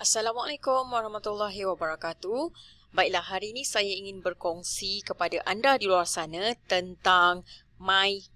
Assalamualaikum warahmatullahi wabarakatuh. Baiklah, hari ini saya ingin berkongsi kepada anda di luar sana tentang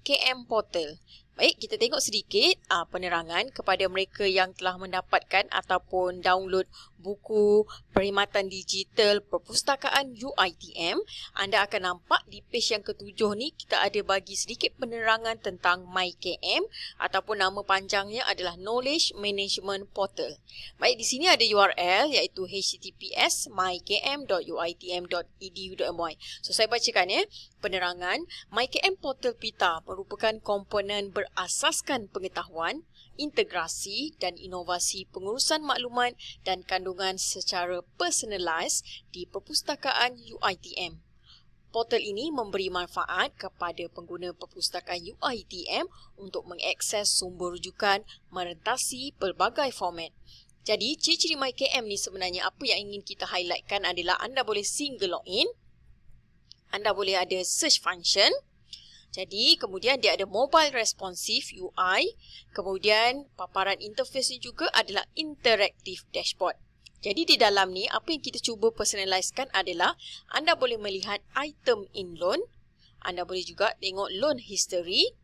KM Portal. Baik, kita tengok sedikit uh, penerangan kepada mereka yang telah mendapatkan ataupun download buku Perkhidmatan Digital Perpustakaan UiTM. Anda akan nampak di page yang ketujuh ni kita ada bagi sedikit penerangan tentang MyKM ataupun nama panjangnya adalah Knowledge Management Portal. Baik, di sini ada URL iaitu https mykm.uitm.edu.my. So, saya bacakan ya penerangan. MyKM Portal Pita merupakan komponen ber berasaskan pengetahuan, integrasi dan inovasi pengurusan maklumat dan kandungan secara personalised di perpustakaan UiTM. Portal ini memberi manfaat kepada pengguna perpustakaan UiTM untuk mengakses sumber rujukan merentasi pelbagai format. Jadi, ciri-ciri MyKM ni sebenarnya apa yang ingin kita highlightkan adalah anda boleh single login, anda boleh ada search function, jadi, kemudian dia ada mobile responsive UI. Kemudian, paparan interface ni juga adalah interactive dashboard. Jadi, di dalam ni, apa yang kita cuba personalisekan adalah anda boleh melihat item in loan. Anda boleh juga tengok loan history.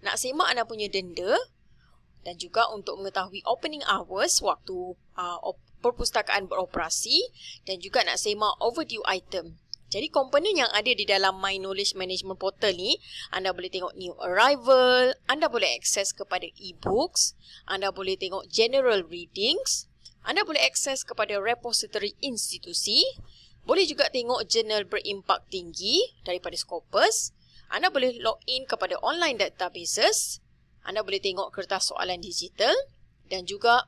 Nak semak anda punya denda. Dan juga untuk mengetahui opening hours waktu uh, perpustakaan beroperasi. Dan juga nak semak overdue item. Jadi komponen yang ada di dalam My Knowledge Management Portal ni, anda boleh tengok new arrival, anda boleh akses kepada e-books, anda boleh tengok general readings, anda boleh akses kepada repository institusi, boleh juga tengok jurnal berimpak tinggi daripada Scopus, anda boleh log in kepada online databases, anda boleh tengok kertas soalan digital dan juga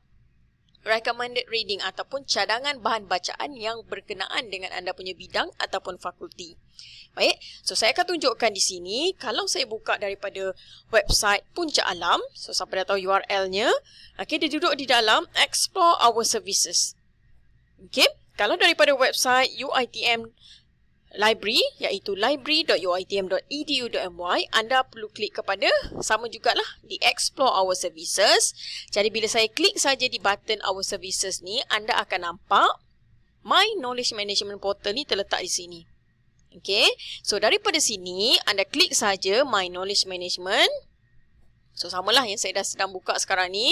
recommended reading ataupun cadangan bahan bacaan yang berkenaan dengan anda punya bidang ataupun fakulti. Baik, so saya akan tunjukkan di sini kalau saya buka daripada website Puncak Alam, so siapa dah tahu URL-nya, okay, dia duduk di dalam Explore Our Services. Okay, kalau daripada website Uitm library iaitu library.uitm.edu.my anda perlu klik kepada sama jugalah di explore our services jadi bila saya klik saja di button our services ni anda akan nampak my knowledge management portal ni terletak di sini okey so daripada sini anda klik saja my knowledge management so samalah yang saya dah sedang buka sekarang ni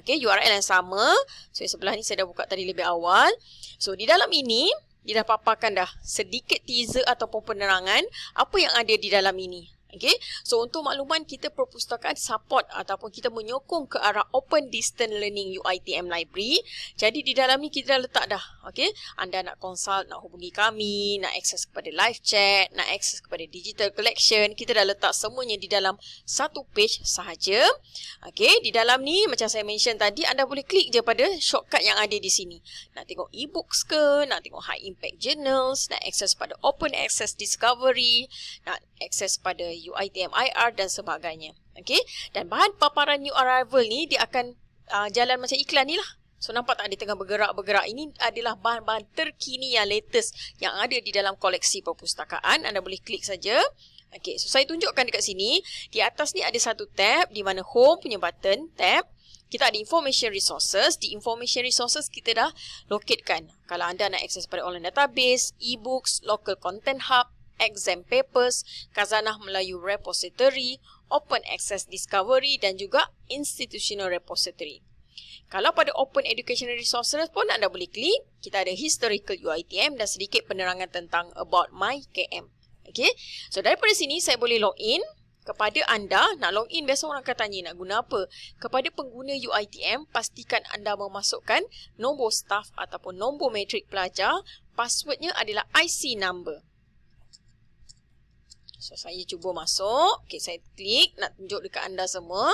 Okay, url yang sama so sebelah ni saya dah buka tadi lebih awal so di dalam ini Ida paparkan dah sedikit teaser ataupun penerangan apa yang ada di dalam ini. Okay. So untuk makluman kita perpustakaan support ataupun kita menyokong ke arah open distance learning UITM library. Jadi di dalam ni kita dah letak dah. Okay. Anda nak consult, nak hubungi kami, nak akses kepada live chat, nak akses kepada digital collection. Kita dah letak semuanya di dalam satu page sahaja. Okay. Di dalam ni macam saya mention tadi anda boleh klik je pada shortcut yang ada di sini. Nak tengok e-books ke, nak tengok high impact journals, nak akses pada open access discovery, nak akses pada UITM IR dan sebagainya. Okey, dan bahan paparan new arrival ni dia akan uh, jalan macam iklan ni lah. So nampak tak dia tengah bergerak-bergerak. Ini adalah bahan-bahan terkini yang latest yang ada di dalam koleksi perpustakaan. Anda boleh klik saja. Okey, so saya tunjukkan dekat sini. Di atas ni ada satu tab di mana home punya button tab. Kita ada information resources. Di information resources kita dah locatekan. Kalau anda nak access pada online database, e-books, local content hub, exam papers, Kazanah Melayu Repository, Open Access Discovery dan juga Institutional Repository. Kalau pada Open Educational Resources pun anda boleh klik, kita ada Historical UITM dan sedikit penerangan tentang About My KM. Okay, so daripada sini saya boleh log in kepada anda, nak in biasa orang akan tanya nak guna apa. Kepada pengguna UITM, pastikan anda memasukkan nombor staff ataupun nombor metrik pelajar, passwordnya adalah IC number. So, saya cuba masuk. Okay, saya klik nak tunjuk dekat anda semua.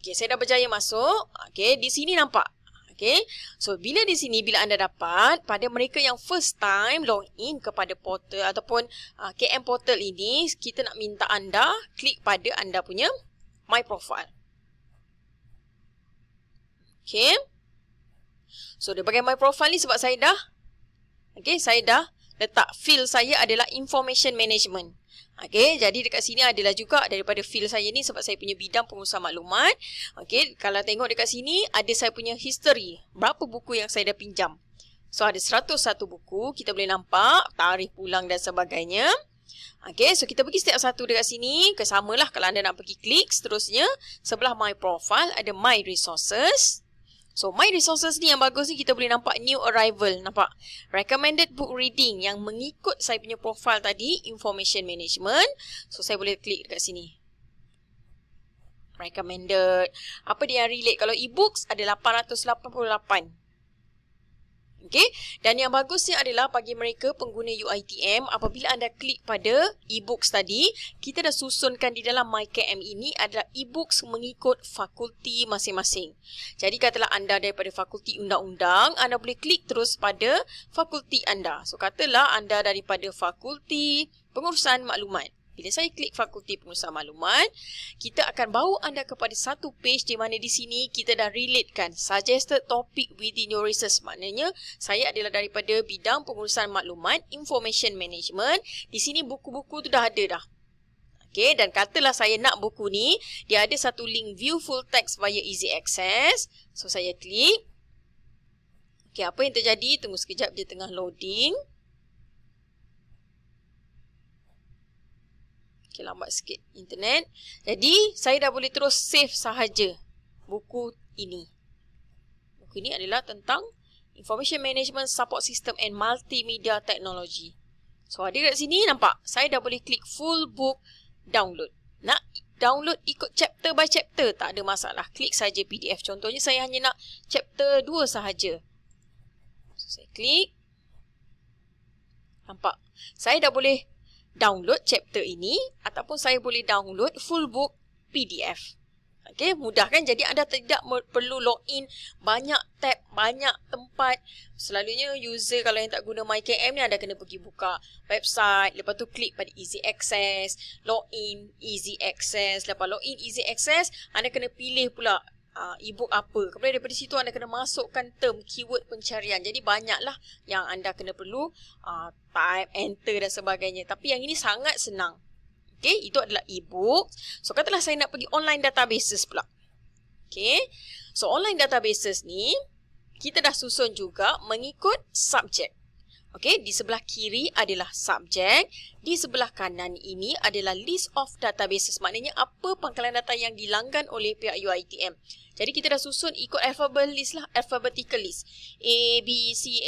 Okay, saya dah berjaya masuk. Okay, di sini nampak. Okay, so bila di sini, bila anda dapat, pada mereka yang first time log in kepada portal ataupun uh, ah, KM portal ini, kita nak minta anda klik pada anda punya My Profile. Okay. So, dia bagi My Profile ni sebab saya dah, okay, saya dah, letak field saya adalah information management. Okey, jadi dekat sini adalah juga daripada field saya ni sebab saya punya bidang pengusaha maklumat. Okey, kalau tengok dekat sini ada saya punya history. Berapa buku yang saya dah pinjam. So, ada 101 buku. Kita boleh nampak tarikh pulang dan sebagainya. Okey, so kita pergi setiap satu dekat sini. Kesamalah kalau anda nak pergi klik seterusnya. Sebelah My Profile ada My Resources. So, my resources ni yang bagus ni kita boleh nampak new arrival. Nampak? Recommended book reading yang mengikut saya punya profil tadi, information management. So, saya boleh klik dekat sini. Recommended. Apa dia yang relate? Kalau e-books ada 888. Okay, Dan yang bagusnya adalah bagi mereka pengguna UiTM apabila anda klik pada e-books tadi, kita dah susunkan di dalam MyKM ini adalah e-books mengikut fakulti masing-masing. Jadi katalah anda daripada fakulti undang-undang, anda boleh klik terus pada fakulti anda. So katalah anda daripada fakulti pengurusan maklumat. Bila saya klik Fakulti Pengusaha Maklumat, kita akan bawa anda kepada satu page di mana di sini kita dah relatekan suggested topic within your research. Maknanya, saya adalah daripada bidang pengurusan maklumat, information management. Di sini buku-buku tu dah ada dah. Okay, dan katalah saya nak buku ni, dia ada satu link view full text via easy access. So, saya klik. Okay, apa yang terjadi? Tunggu sekejap dia tengah loading. Loading. Okay, lambat sikit internet. Jadi, saya dah boleh terus save sahaja buku ini. Buku ini adalah tentang Information Management Support System and Multimedia Technology. So, ada kat sini nampak? Saya dah boleh klik full book download. Nak download ikut chapter by chapter, tak ada masalah. Klik saja PDF. Contohnya, saya hanya nak chapter 2 sahaja. So, saya klik. Nampak? Saya dah boleh download chapter ini ataupun saya boleh download full book PDF. Okey, mudah kan? Jadi anda tidak perlu log in banyak tab, banyak tempat. Selalunya user kalau yang tak guna MyKM ni anda kena pergi buka website, lepas tu klik pada easy access, log in easy access, lepas log in easy access, anda kena pilih pula uh, e-book apa. Kemudian daripada situ anda kena masukkan term keyword pencarian. Jadi banyaklah yang anda kena perlu uh, type, enter dan sebagainya. Tapi yang ini sangat senang. Okey, itu adalah e-book. So katalah saya nak pergi online databases pula. Okey. So online databases ni kita dah susun juga mengikut subjek. Okey, di sebelah kiri adalah subjek, di sebelah kanan ini adalah list of databases. Maknanya apa pangkalan data yang dilanggan oleh pihak UiTM. Jadi kita dah susun ikut alphabet list lah, alphabetical list. A, B, C,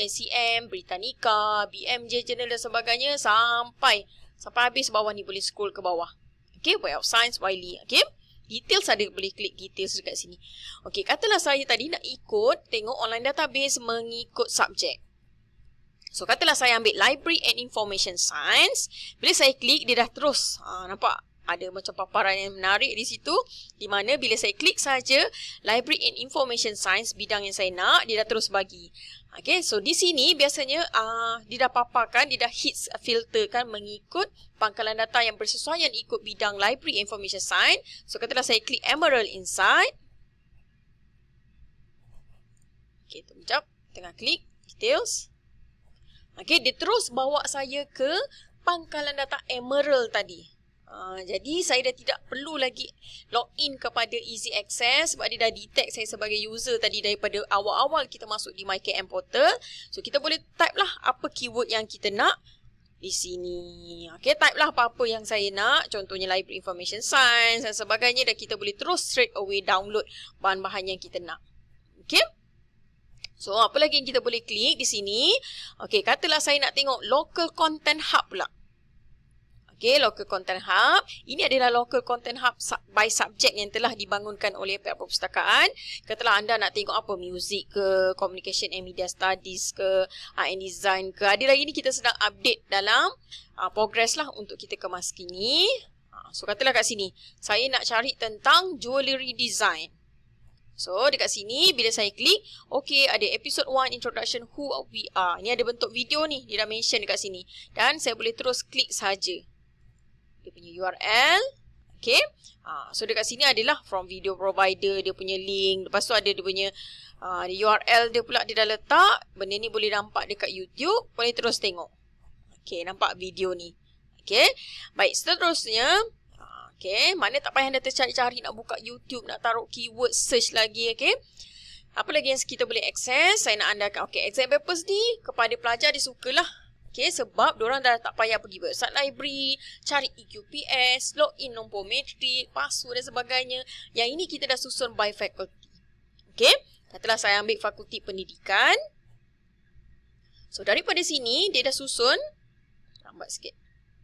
M, Britannica, BMJ Journal dan sebagainya sampai sampai habis bawah ni boleh scroll ke bawah. Okey, Way of Science, Wiley, okey. Details ada boleh klik details dekat sini. Okey, katalah saya tadi nak ikut tengok online database mengikut subjek. So, katalah saya ambil Library and Information Science. Bila saya klik, dia dah terus. Ha, nampak? Ada macam paparan yang menarik di situ. Di mana bila saya klik saja Library and Information Science, bidang yang saya nak, dia dah terus bagi. Okay, so di sini biasanya uh, dia dah paparkan, dia dah hits filterkan mengikut pangkalan data yang bersesuaian ikut bidang Library Information Science. So, katalah saya klik Emerald Insight. Okay, tunggu jap. Tengah klik. Details. Okay, dia terus bawa saya ke pangkalan data Emerald tadi. Uh, jadi, saya dah tidak perlu lagi log in kepada Easy Access sebab dia dah detect saya sebagai user tadi daripada awal-awal kita masuk di MyKM Portal. So, kita boleh type lah apa keyword yang kita nak di sini. Okay, type lah apa-apa yang saya nak. Contohnya, Library Information Science dan sebagainya. Dan kita boleh terus straight away download bahan-bahan yang kita nak. Okay. So, apa lagi yang kita boleh klik di sini? Okay, katalah saya nak tengok local content hub pula. Okay, local content hub. Ini adalah local content hub by subject yang telah dibangunkan oleh pihak perpustakaan. Katalah anda nak tengok apa, music ke, communication and media studies ke, art and design ke. Ada lagi ni kita sedang update dalam uh, progress lah untuk kita kemas kini. Ah, so, katalah kat sini, saya nak cari tentang jewellery design. So dekat sini bila saya klik Okay ada episode 1 introduction who we are Ni ada bentuk video ni dia dah mention dekat sini Dan saya boleh terus klik saja Dia punya URL Okay ha, So dekat sini adalah from video provider dia punya link Lepas tu ada dia punya uh, ha, URL dia pula dia dah letak Benda ni boleh nampak dekat YouTube Boleh terus tengok Okay nampak video ni Okay Baik seterusnya Okay, mana tak payah anda tercari-cari nak buka YouTube, nak taruh keyword search lagi, okay. Apa lagi yang kita boleh akses, saya nak andakan, okay, exam purpose ni kepada pelajar dia sukalah. Okay, sebab diorang dah tak payah pergi besar library, cari EQPS, login nombor matrik, password dan sebagainya. Yang ini kita dah susun by faculty. Okay, katalah saya ambil fakulti pendidikan. So, daripada sini, dia dah susun. Lambat sikit.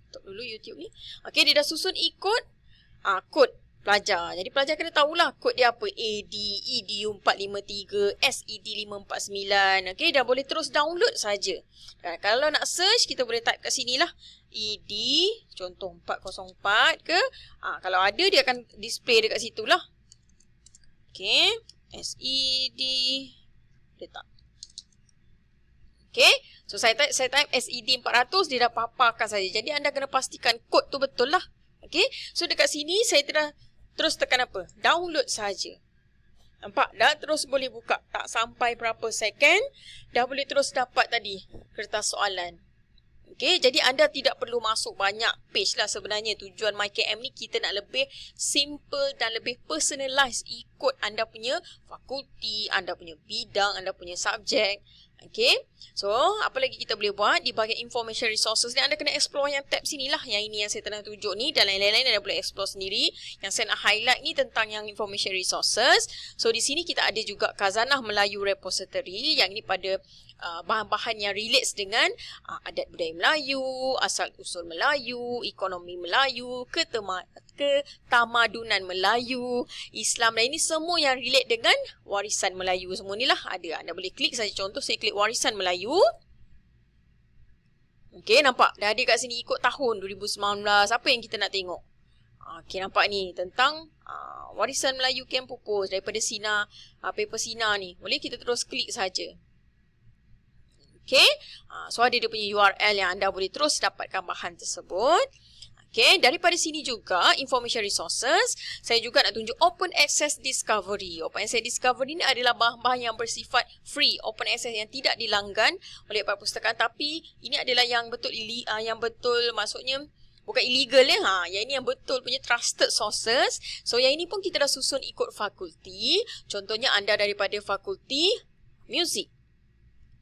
Tutup dulu YouTube ni. Okay, dia dah susun ikut ah kod pelajar. Jadi pelajar kena tahulah kod dia apa. A, D, E, D, 453, S, E, D, 549. Okey, dah boleh terus download saja. Uh, kalau nak search, kita boleh type kat sini lah. E, D, contoh 404 ke. Ah kalau ada, dia akan display dekat situ lah. Okey, S, E, D, letak. Okey, so saya type, saya type SED 400, dia dah paparkan saja. Jadi anda kena pastikan kod tu betul lah. Okay. So dekat sini saya telah terus tekan apa? Download saja. Nampak? Dah terus boleh buka. Tak sampai berapa second. Dah boleh terus dapat tadi kertas soalan. Okay. Jadi anda tidak perlu masuk banyak page lah sebenarnya. Tujuan MyKM ni kita nak lebih simple dan lebih personalized ikut anda punya fakulti, anda punya bidang, anda punya subjek. Okay. So, apa lagi kita boleh buat? Di bahagian information resources ni, anda kena explore yang tab sini lah. Yang ini yang saya telah tunjuk ni dan lain-lain anda boleh explore sendiri. Yang saya nak highlight ni tentang yang information resources. So, di sini kita ada juga Kazanah Melayu Repository. Yang ini pada Uh, bahan-bahan yang relates dengan uh, adat budaya Melayu, asal usul Melayu, ekonomi Melayu, ketema- ketamadunan Melayu, Islam dan ini semua yang relate dengan warisan Melayu semua ni lah ada. Anda boleh klik saja contoh saya klik warisan Melayu. Okey nampak dah ada kat sini ikut tahun 2019 apa yang kita nak tengok. Ah, okey nampak ni tentang uh, warisan Melayu Kempupus daripada Sina uh, paper Sina ni. Boleh kita terus klik saja. Okay. Ah, so ada dia punya URL yang anda boleh terus dapatkan bahan tersebut. Okay. Daripada sini juga information resources. Saya juga nak tunjuk open access discovery. Open access discovery ni adalah bahan-bahan yang bersifat free. Open access yang tidak dilanggan oleh perpustakaan. Tapi ini adalah yang betul ah, yang betul maksudnya bukan illegal ya. Ha, yang ini yang betul punya trusted sources. So yang ini pun kita dah susun ikut fakulti. Contohnya anda daripada fakulti music.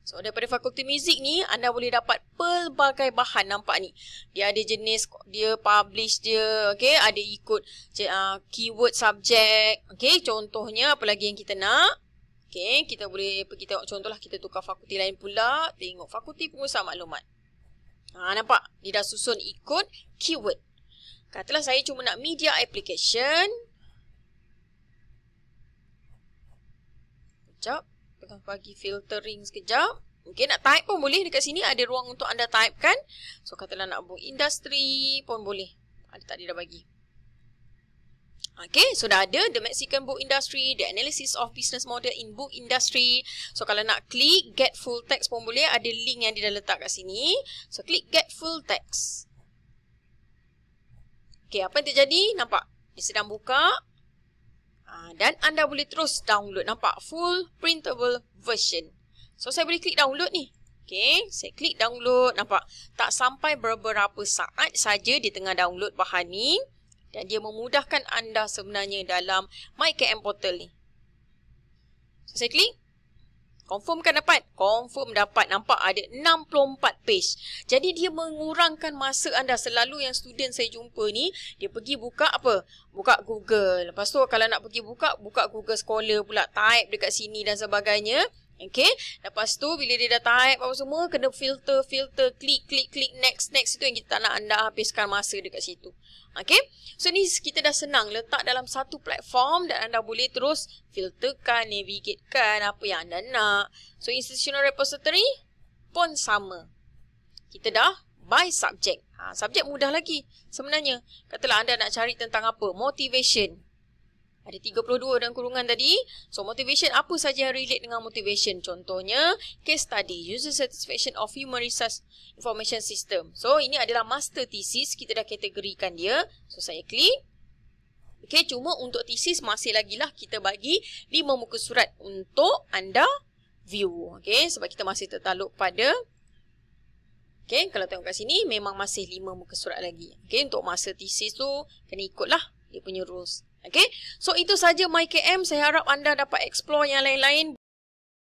So daripada fakulti muzik ni anda boleh dapat pelbagai bahan nampak ni. Dia ada jenis dia publish dia okey ada ikut uh, keyword subject okey contohnya apa lagi yang kita nak okey kita boleh pergi tengok contohlah kita tukar fakulti lain pula tengok fakulti pengurusan maklumat. Ha nampak dia dah susun ikut keyword. Katalah saya cuma nak media application. Sekejap tekan bagi filtering sekejap. Mungkin okay, nak type pun boleh. Dekat sini ada ruang untuk anda type kan. So, katalah nak buat industri pun boleh. Ada tak dia dah bagi. Okay, so dah ada The Mexican Book Industry, The Analysis of Business Model in Book Industry. So, kalau nak klik Get Full Text pun boleh, ada link yang dia dah letak kat sini. So, klik Get Full Text. Okay, apa yang terjadi? Nampak? Dia sedang buka. Ah, dan anda boleh terus download nampak full printable version. So saya boleh klik download ni. okay? saya klik download nampak tak sampai beberapa saat saja di tengah download bahan ni dan dia memudahkan anda sebenarnya dalam MyKM portal ni. So saya klik Confirm kan dapat? Confirm dapat. Nampak ada 64 page. Jadi dia mengurangkan masa anda. Selalu yang student saya jumpa ni, dia pergi buka apa? Buka Google. Lepas tu kalau nak pergi buka, buka Google Scholar pula. Type dekat sini dan sebagainya. Okay. Lepas tu bila dia dah type apa semua kena filter, filter, klik, klik, klik, next, next. Itu yang kita tak nak anda habiskan masa dekat situ. Okay. So ni kita dah senang letak dalam satu platform dan anda boleh terus filterkan, navigatekan apa yang anda nak. So institutional repository pun sama. Kita dah by subject. Ha, subject mudah lagi sebenarnya. Katalah anda nak cari tentang apa? Motivation. Ada 32 dan kurungan tadi. So, motivation apa saja yang relate dengan motivation? Contohnya, case study, user satisfaction of human resource information system. So, ini adalah master thesis. Kita dah kategorikan dia. So, saya klik. Okay, cuma untuk thesis masih lagi lah kita bagi 5 muka surat untuk anda view. Okay, sebab kita masih tertaluk pada Okay, kalau tengok kat sini memang masih 5 muka surat lagi. Okay, untuk masa thesis tu kena ikutlah dia punya rules. Okay. So itu saja MyKM. Saya harap anda dapat explore yang lain-lain.